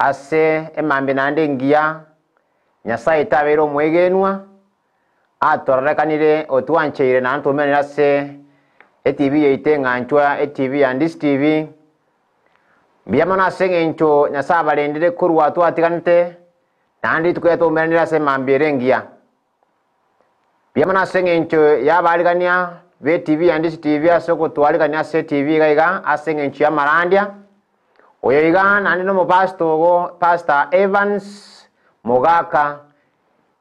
ase emambi naende engiya nyasaye tabere omwegenwa atorerekanire otwancheire na ntumenere ase etv yaite ng'anchwa etv ya ndis tv mbiamana ase eng'encho nyasaye abarendire korwa twatiganete naende rituko yataumeranire ase emambi ere engiya mbiamana ase eng'encho yabarigania be tv ya ndis tv ase ogotwarigania ase etv iga iga ase eng'encho ya marandya oyo igan no mopasto go pastor evans mogaka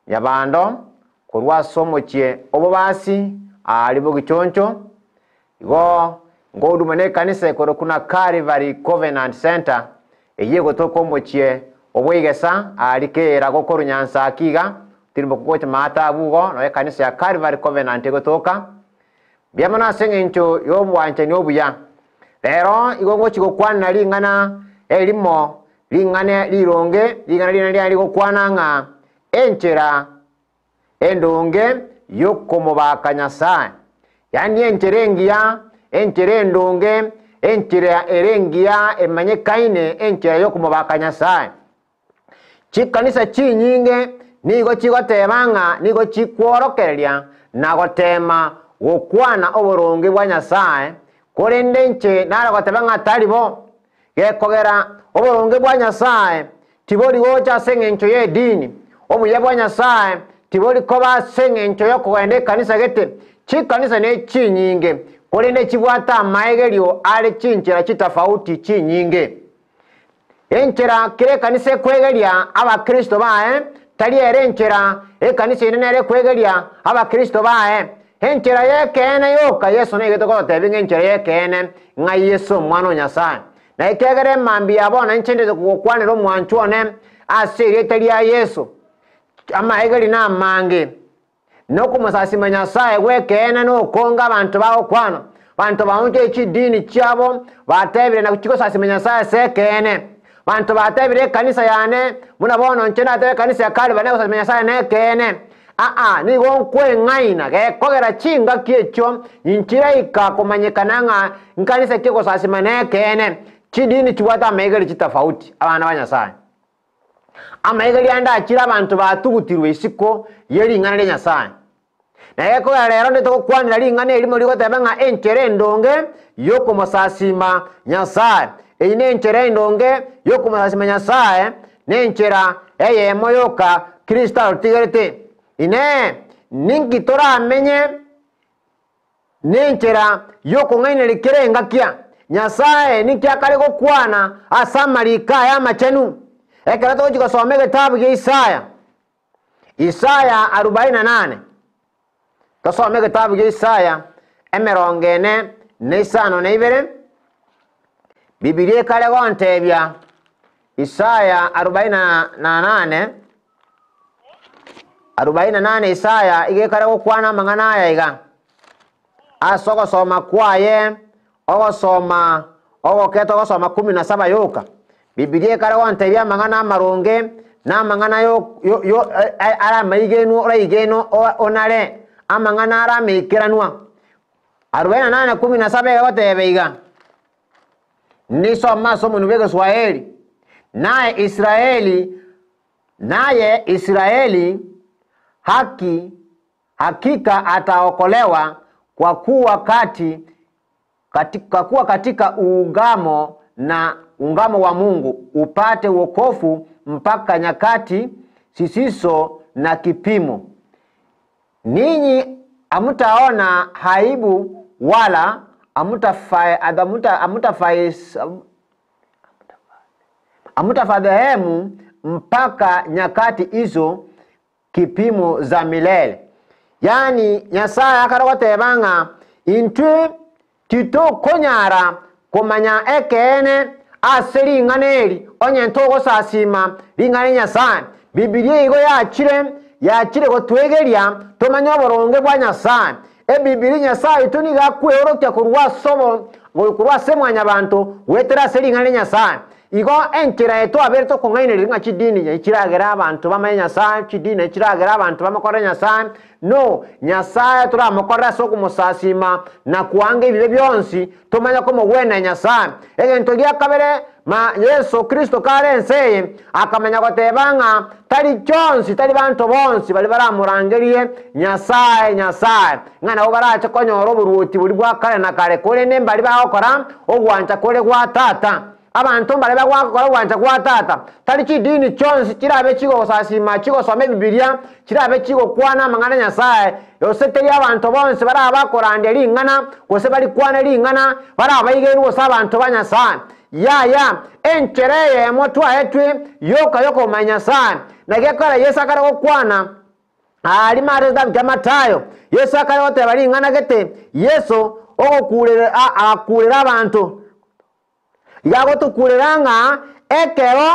yabando korwa somochie obobasi basi ali bogichoncho igo ngodumo ne kanisa ekoro kuna Calvary Covenant Center eyego tokomochie obwegesa ali era go korunyansa akiga tirimo kugocha mata bugo no kanisa ya Calvary Covenant egotoka byamana senge ncho yobwanje nyobuya lero igo ngo chikokwana lingana elimo lingane lilonge lingana lina lya likokwananga enchera endonge yokomo bakanyasa yani encherengia enchera endonge enchera erengia emanye kaine enchera yokomo bakanyasa chikanisa chinyinge nigo chigotebanga nigo chikworokeria na gotema gokwana oboronge bwa nyasae eh? kurindi nchi naragoteba ng'ataribo gekogera oboronge bwa nyasaye tiborigocha ase eng'encho ya edini obuya bwa nyasaye tiborikoba ase eng'encho ya okogenda ekanisa gete chikanisa ne chinyinge kurinde chibwata amaegerio are chinchera chitafauti chinyinge enchera kire ekanisa ekwegeria abakristo bae tari ere enchera ekanisa inene ere ekwegeria abakristo bae enchera yekeene yoka yesu niigite gotebi ng'a enchera yekeene ng'a yesu omwana wa nyasaye na ekegere emambi ya bono nchendete gokwanera omwancho one ase erieta ria yesu amaegeri na amange nokumosasima nyasaye gwekeene nokonga abanto bagokwana banto baonche echidini chiabo batebire na chigosasima nyasaye ase ekeene banto batebire ekanisa yane buna bono nche natebe ekanisa ya kale bane gosasima nyasaye na ekeene aa nigo nkweng'ainage gekogera chingaki echo inchira ikakomanyekana ng'a nkanisa kigosasima ekene chidini chibwate amaigeri chitafauti abana ba nyasaye amaigeri ande achire abanto batugutirwe isiko ye ring'ana ria nyasaye naye kogera rero nitogokwanira ring'ana erimo rigoteba ng'a enchere endonge yokomosasima nyasaye eyi na enchera endonge yokomosasima nyasaye nenchera eyemo yoka kristo arotigerete ine ninki toramenye nanchera yokong'aina rikera engakia nyasaye ninki akare gokwana ase amarikaaye amachenu ekero tochi gosoma e getabu gia isaya isaya arobaini na nane tosoma egetabu gia isaya emerongo ene naisano naibere bibilia ekare gontebia isaya arobainna nane 48 isaya igikara gukwana mang'ana yaiga asa ogosoma kwaye ogosoma ogoketa ogosoma kumi na saba yoka bibilia ekara gontebia amang'ana marunge na amang'ana e, e, aramaigenwa igenu onare amang'ana arameikiranwa arobaini na nane kumi na saba egegotebe iga nisoma asomoni bwa egeswaeli naye israeli naye israeli haki, hakika ataokolewa kwa kuwa kati, katika, kuwa katika uungamo na ungamo wa Mungu upate wokovu mpaka nyakati sisiso na kipimo. Ninyi hamtaona haibu wala hamtafadhehemu mpaka nyakati hizo kipimo za milele yani nyasaye akara gotebanga intwe titokonyara komanya ekeene ase ring'ana eri onye ntogosasima ring'ana nyasaye bibilia igo yachire yachire gotwegeria tomanye oboronge bwa nyasaye ebibilia nyasaye itu niga kweorokia korwa sobo korwa semwanya banto weterase ring'ana nyasaye igo enchira aberto con ene ng'a chidini yai chiragera abanto bamaye nyasaye chidini yai chiragera abanto bamakorere nyasaye no nyasaye toramokorera ase okomosasima na kuanga ebibe bionsi tomanya komogwena nyasaye egento gia kabere ma yesu kristo kare nseye eye akamanya goteba ng'a tari chionsi tari banto bonsi bari baramorangerie nyasaye nyasaye ng'a nabo barache konyora oboruoti buri bwa kare na kare kore nembari bagokora ogwancha kore gwatata tata abantu mbaleba kwakokola bwancha kwa tata tali chidini chonsi chilabe chikosasima chikosoma ebibiliya chilabe chikokwana amang'ana nyasaye yose teri abantu bonsi balaba bakolande ling'ana gose balikwane ling'ana balaba baigeiri gose abantu ba nyasaye yaya enchere eyo emo twaetwe yoka yokomanya nyasaye nagekora yesu akare gokwana ali mare kitabu kia matayo yesu akare goteba gete yesu ogokurera agakurera abantu ya gå ng'a ekero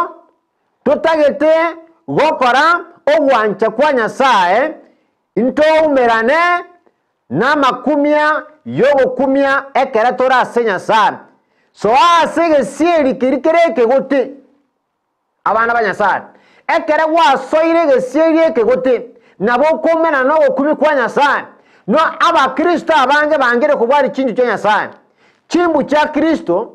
tå gokora å kwa nyasaye ntoumerane na makumia yå ekere tå rase nyasaye so ase gä ciäri kä ri kä abana ba nyasaye ekere gwasoire gä ciäri ä kä gå no gå kwa nyasaye no abakristo abange bangä rä kå bwari chinju kya nyasaye chimbu cha kristo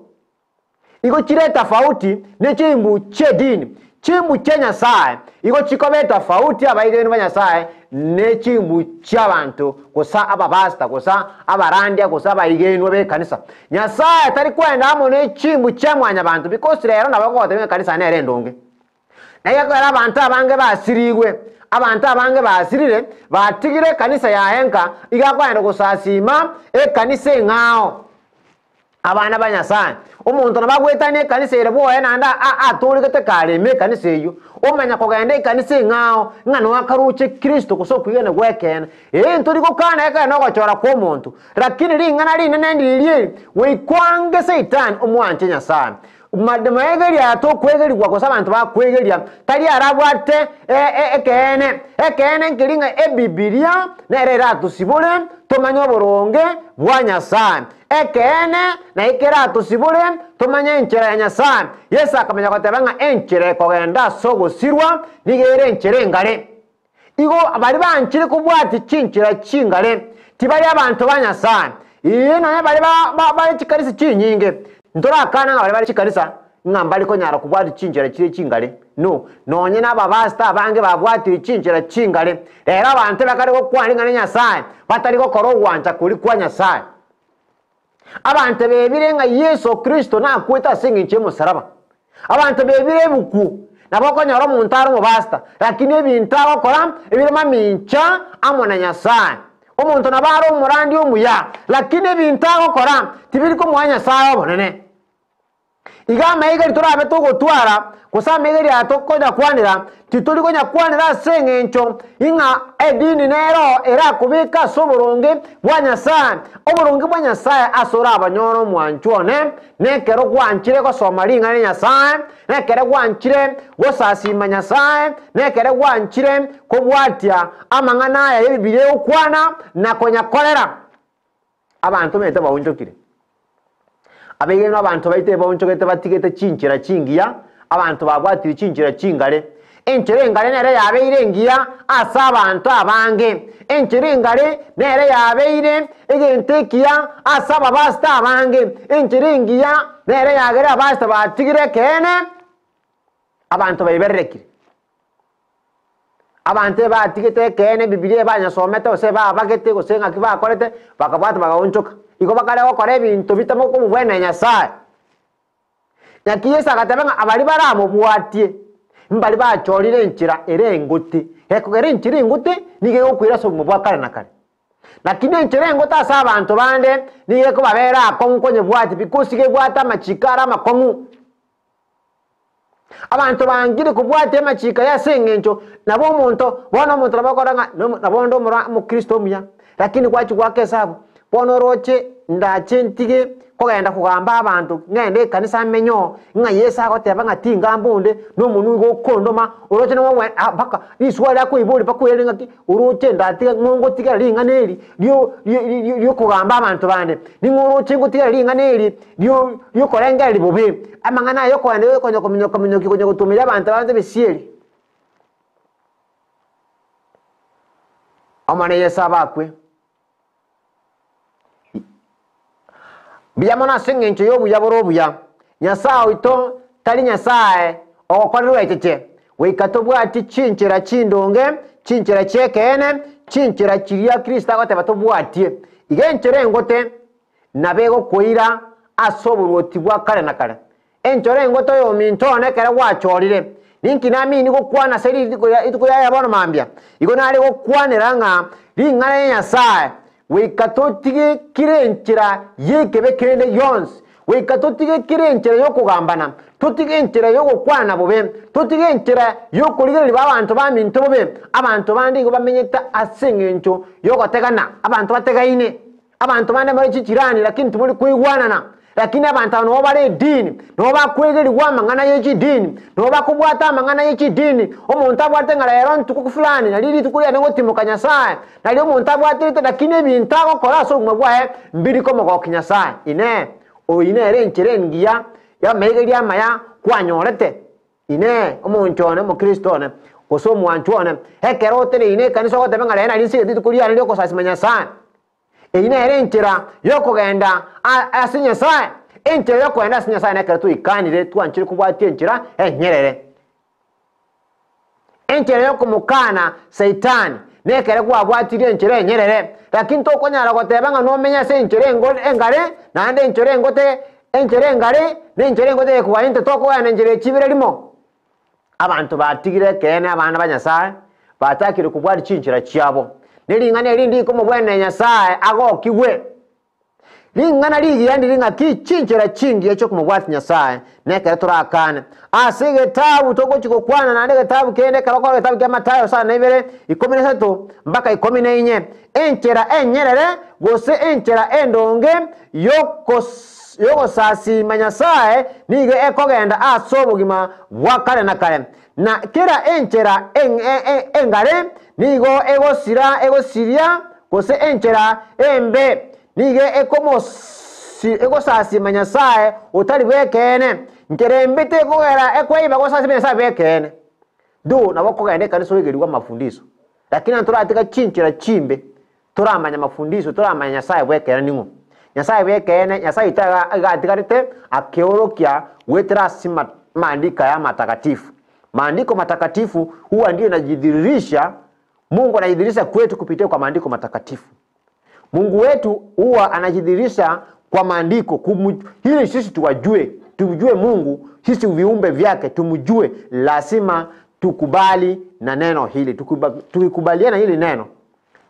iko chile tofauti ni chimbu che dini chimbu che nyasaye iko chikobe tofauti abaiteni banyasaye ne chimbu chabantu kusa abapasta kusa abarandia kusa abaigenwe bekanisa nyasaye tari kwenda amo ne chimbu cha mwanya bantu because rero nabagothe bekanisa nere ndonge naye kwera abantu abange basirigwe abantu abange basirire batigire kanisa yahenka igakwenda e ekanisa eng'ao abana ba nyasaye omuntu nabagwetania ekanisa ere boye naende atũũrĩgĩte ah, ah, karĩme ekanisa eyo omenya kũgenda ekanisa eng'ao ng'a nwakarũcha kristo gose okwigana gwekena ĩĩ eh, ntũrigũkana ekagena ogochora kwa omonto lakini ring'ana rinene ndiri riri wikwanga seitani omwanche nyasaye madema egeria tokwegeriwa gose abanto bakwegeria tari arabu ate e, e, ekeene ekeene nkeringa ebibiria nere eratosibore tomanye oboronge bwa nyasaye ekeene naye keratosibore tomanye enchera ya nyasaye yesu akamanya koteba ng'a enchera ekogenda ase ogosirwa nigere enchera engare igo bari banchire kobwati chinchera chingare tibari abanto ba nyasaye ee naye bari ba ba ba chikarisi chinyinge ntora akana nga bali bali chikanisa nga mbalikonyara kubwati chinjira chiri chingale no nonye nababasita abange babwatire chinjira chingale rero abanto bakari gokwaringa ne nyasaye batari gokora ogwancha kuri kwa nyasaye abantu bebire nga yesu kristo nakwita ase ng'enche emusaraba abantu bebire ebuku nabokonyora omuntu ari omubasita lakini ebinto agokora ebirimo mincha amo nyasaye omuntu nabaara omu murandi omu ya lakini ebintu aho kora tibiriko mwanya saha obonene iga maigari turabe tugutwara gusama igeri yatukonya kwanira tituri konya kwanira ase eng'encho ing'a edini nero erakubika ase oborungi bwa nyasaye oborungi bwa nyasaye ase orabanyora omwanchu one nekero gwanchire gosoma ring'a ria nyasaye nekere gwanchire gosasima nyasaye nekere gwanchire kobwatia amang'ana aya ya ebibiria egokwana na konyakorera abanto bente baunchokire abeire nabanto baite bonchogete batigete chinchira chingiya abantu babwatire chinchira chingare enchera engare nere yabeire engiya ase abantu abange enchera engare nere yabeire egento ekiya ase ababasita abange enchera engiya nere yagere abasita batigire kene abantu baibererekire abantu ebatigete kene bibilia ebanyasomete gose babagete gose ng'aki bakorete bakabwate bagaonchoka iko bakare gokora ebinto bitamo kumubwena nyasaye nyaki yesu agatebe ng'a abari baramubwatie mbari bachorire nchira ere engute ekogera enchira engute nigo egokwira ase obumu bwa kare na kare lakini enchera engute ase abanto bande nigo ekobabera akong'u konyebwati because gebwate amachika are amakong'u abantu bangire kubwata emachika yase eng'encho nabo omonto bono omonto nabakora ng'a nabondo omura omukristo omuya lakini gwachi gwaka sabu ponoroche ndache ntige kogenda kugamba abantu ngende kanisa menyo nga yesa agoteba banga tinga mbonde no munu go kondoma uroche no wa ah, baka iswa ko liswa lya kuibuli bakuyele ngaki oroche ngongo ngongotiga linga neri lyo lyo kugamba abantu bande ngo ngotiga linga neli lyo lyo kolenga libobe amangana yo kwende yo konyo kominyo ko nyoko tumira abantu bande besieli amane yesa bakwe biyamo nasing'encho yobuya boro obuya oito tari nyasaye ogokorera oecheke goikata obwati chinchera chindonge chinchera chiekeene chinchera chiria kristo agoteba tobwatie iga enchoro engote nabo egokoira ase oboroti bwa kare na kare enchoro engote oyo ominto one ekere gwachorire ninki namini gokwana ase rituko yaya bono mambia igo nare gokwanera ng'a ring'ana ya nyasaye wikatottige kirenchera yekebe kende yonse wika totige kire enchera yokugambana totige enchera yogokwana bobe totige enchera yokorigereri abantu baminto bobe abantu bandi ngo bamenyeta ase eng'encho yogotegana abantu bategaine abantu bande bari chichiranira kintu muri kwigwanana lakini abantu abo nibo bara edini nibo bakwegererwa amang'ana y'ekidini nibo bakubwata amang'ana y'ekidini omuntu abwate ng'a rero nituku fulani nari ritukurira ningutimuka nyasaye nari omuntu abwate abwatirite lakini ebintu agokora ase obumwe bwaye mbirikomogoki nyasaye ine oine ere enchere engiya yamaigeria amaya kwanyorete ine omonto one omokristo one gose omwanchu one ekero ine ekanisa ogotebe ng'a rero nari nsigeti tukurira nari okosasima nyasaye eyina era enkyera y'okugenda ase nyasaye enkyera y'okugenda ase nyasaye nekere tuikanire twanchire kubwatia enkyera enyerere enkyera y'okumukana saitani nekere gwabwatirie enkyera enyerere lakini tokonyara goteba ng'a nomenya ase enkyera engare e naende enkyera engote enkyera engare na engote ekugani nte tokogana enkyera ekibire rimo abantu batigire kene abana ba batakire kubwati chinchira chiabo niling'ana elindi ikumu nyasaye agokiwe ling'ana ligiandi ling'aki chinchera chingiya chokumubwati nyasaye nekere torakane ase getabu togochigokwana nande getabu kende karokoro getabu kia matayo saa na ikomi na esatu mpaka ikomi na inye enchera enyerere gose enchera endonge yogosasima nyasaye nigo ekogenda ase obogima bwa kare na kare na kera enchera e-, e-, engare en, en, en, nigo egosira egosiria gose enchera embe nige ekomosi egosasima nyasaye otari bwekene nkere embe tekogera ekwaiba gosasima nyasaye bwekene du nabo kogenda ekanisa oigerirwe amafundisho lakini atika chinchera chimbe manya toramanya mafundisho toramanya nyasaye bwekene ning'o nyasaye bwekene nyasaye itaga igatigarite akeorokia gwetera si maandika ya matakatifu maandiko matakatifu huwa ndio najidhirisha Mungu anajidhihirisha kwetu kupitia kwa maandiko matakatifu. Mungu wetu huwa anajidhihirisha kwa maandiko kumu, ili sisi tuwajue, tumjue Mungu, sisi viumbe vyake tumjue, lazima tukubali na neno hili. Tukikubaliana hili neno,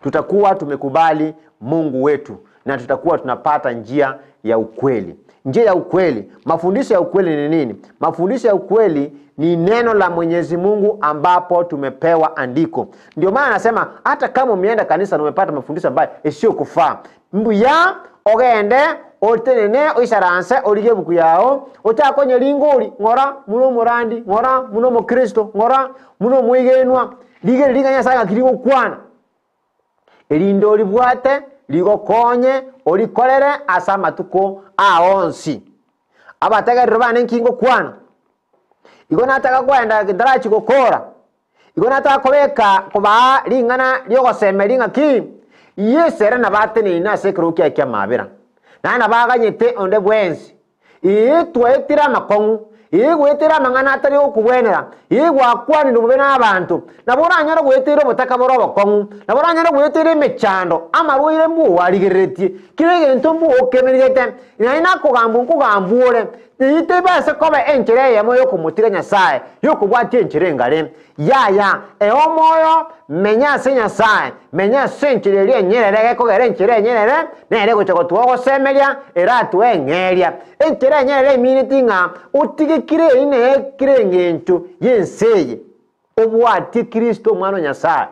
tutakuwa tumekubali Mungu wetu na tutakuwa tunapata njia ya ukweli. Njia ya ukweli, mafundisho ya ukweli ni nini? Mafundisho ya ukweli ni neno la Mwenyezi Mungu ambapo tumepewa andiko. Ndio maana anasema hata kama umeenda kanisa na umepata mafundisho ambayo isiyo kufaa mbuya ogende otenene oisaranse olige buku yao otakonye ringori ng'ora muno murandi ng'ora muno omokristo ng'ora muno omoigenwa rigere ringa nyasaye gakiri kwana erinde oribwate rigokonye orikorere ase amatuko aonsi abategerero bane nkingo kwana igo nataka kwenda gitarachi gokora igo nataka kobeka kubaa ring'ana riogosemeri ng'aki yesere nabateneri na ase ekerogo kiae kiamabera naye nabaganyete onde bwensi ii twaetire amakong'u yigwitira amang'ana atari okubwenera yigwakwanire obobe n'abanto nabo oranyara ogwetera obotaka bore obokong'u nabo oranyara ogwetera emechando amarwaire mbwa owarigereretie kire egento mbwa okemerete naye nakogamba nkogambwa ore itebese koba enchere eyemo yokumutiga nyasaye yokubwatia enchere engare yaya eomoyo menya ase nyasaye menya ase enchere eria enyerere gekogera enchere enyerere nere gocha gotuga ogosemeria era atuga eng'eria enchere enyerere eminete ng'a otigekire eri naye ekire eng'encho yense eye obwatie kristo omwana onyasaye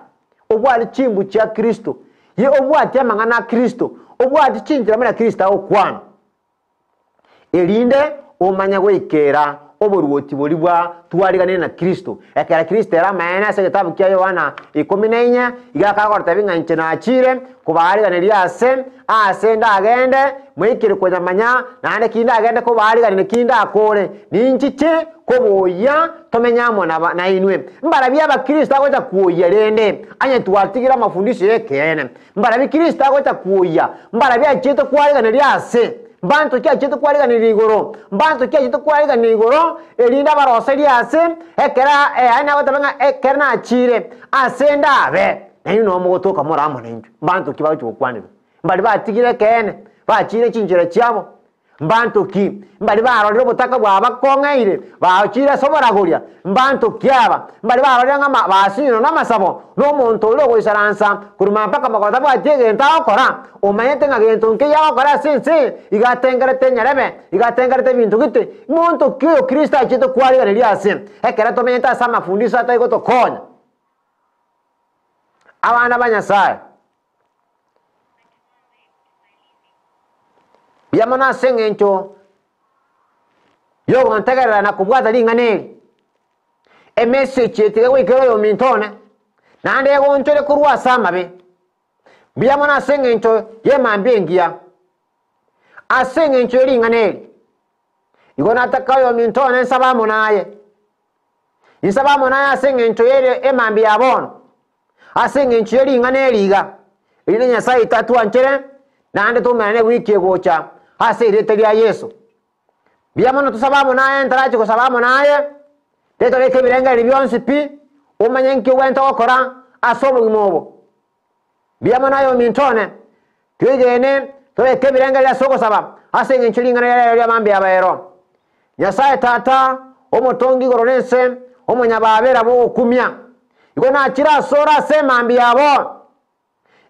obwate chimbu chia kristo ye obwatie amang'ana a kristo obwatie chinchera mera kristo agokwana erinde omanya gwikira oboruoti bori bwa twariganire na kristo ekera kristo eramaene ase egetabu kia yohana ikumi na inya igakagoreta bing'anche nachire kobariganeria ase ase ndagende mwikire konyamanya naende ki ndagende kobariganire ki ndakore ninchi chi koboya tomenyamo na inwe mbarabi abakristo agocha kuoya rende anye twatigire amafundisho yekeene mbarabia kristo agocha kuoya mbarabi achete kwariganeria ase mbanto kia chito kwariganira igoro mbanto kia chito kwariganira igoro erinda abarosa riase ekera eaye nagotabanga ekere nachire ase ndabe nainyu no mogotoka moramo nainju mbanto ki bagochi gokwanera mbari batigire kene bachire chinchera chiabo mbantu ki mbali baro ndiro butaka bwa bakonga ile ba chira sobara kulia mbantu kyaba mbali baro nga ma basino na masabo no monto lo kuisaransa kuruma paka makota bwa jege nta okora omayete nga gento nke yawa kora sin sin iga tengere tenyareme iga tengere te bintu kite monto kyo krista chito kwali ale lia sin ekere to menta sama fundisa ta iko to konya abana banya sai yamana asenga enco yogo ntagarira nakubwaza linganeli emeseki etiga wikero yomintona nande yegonchore kurwasamabe mbiyamana asenga enco yemambi engiya asenga enco elinganeli igo nataka yomintona ensabamo naye insabamo naye asenga enco yere emambi yabono asenga enco elinganeliga erine nyasaye itatwanchere nande tumerane wiki egocha hasirite lya yesu byamona tusabamu naye ntaraki kusabamu naye tetoreka ebirengereri byonsi pi umanye nki wenta gukora ase obogima obwo byamo nayo mintone twigene toreka ebirengereri ase ogusaba ase ngencho lingana mambi ya bayero nyasaye tata omotongi igoro nense omonyababera bogokumia igo nachire asora ase emambi yabo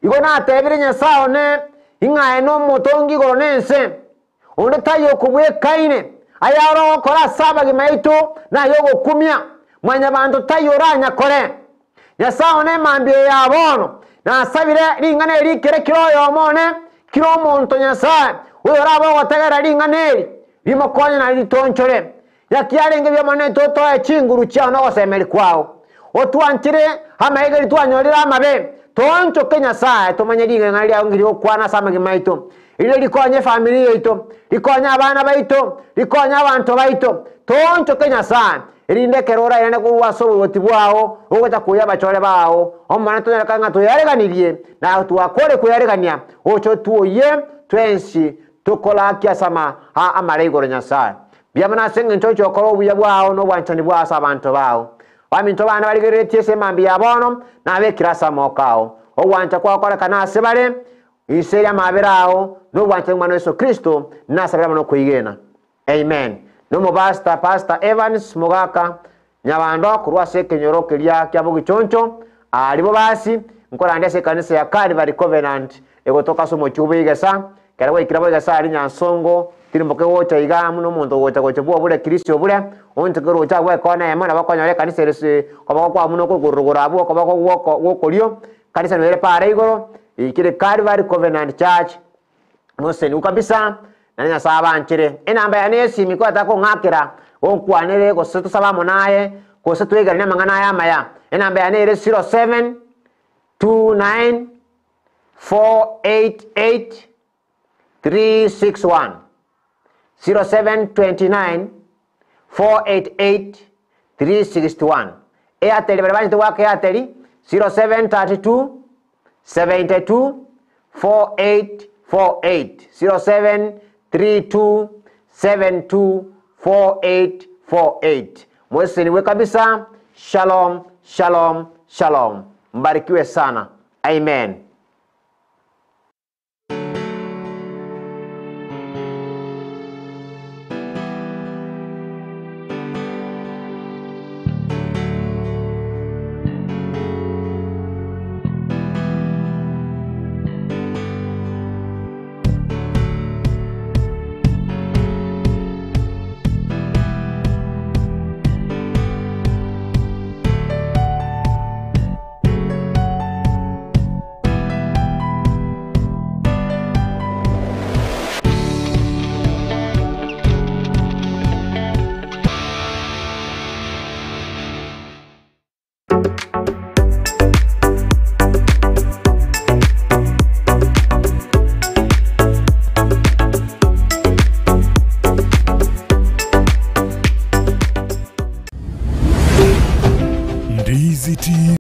na natebire nyasaye one inkaye n'omutongi goro n'ense onde tayoka obwekaine ayara okora ase abagima eitu nayogokumia mwanya bantu tayoranyakore nyasaye one emambio yabo ono nasabire ringana eri ikere kiro oyo omone kiro omonto nyasaye oyo oraba ogotegerera ringana eri rimokonye nari ritonchore yakiarenge biamone totoe chinguru chiao nogosemberi kwao otwanchire amaigeri twanyorire amabe toncho kenya sae tumanye ling'ang'a lya ngiri okwana samaki maito ilio likonye efamili yaito likonye abana baito likonye abanto baito toncho kenya sae erindekero oraerane korwasa obogoti bwago ogocha koya abachore bago omwana tonyareka ng'a toyareganirie na twakore koyaregania ocho tuoye twensi tokora akia sama amare igoro nyasaye biamana ase eng'encho ocho okora obuya bwago n'obwanchani bwa ase abanto bao waminto baana baligerere ese emambi yabe bono nabekire ase amoko ao obwancha kwakorekana ase bare ise eria amabere ao nobwancha omwana yesu kristo nasabera mono okoigena amen nomobasta pasta evans mogaka nyabando korwa ase ekenyoro keria kia bogichoncho aribo basi nkorandia ase ekanisa ya calvary covenant egotoka ase omochie igesa kera gwaikira boigesa ari nyansongo kirimboke wocha iga muno omonto gocha gocha bua bure kristo bure onte kero cha bwa kona ema na bakonya re kanisa rese kobako kwa muno kurugura abwo kobako gwoko lio kanisa nere pare igoro ikire Calvary Covenant Church mose ni kabisa na nya saba nchire enamba ya nesi miko atako ngakira onkwanere gose tusaba monaye gose twegari na mangana ya maya enamba ya nere 07 29 488 361 0729 488 361 Airtel vale vanyitu wako Airtel 0732 72 4848 0732 72 4848 mweseniwe kabisa shalom shalom shalom mbarikiwe sana amen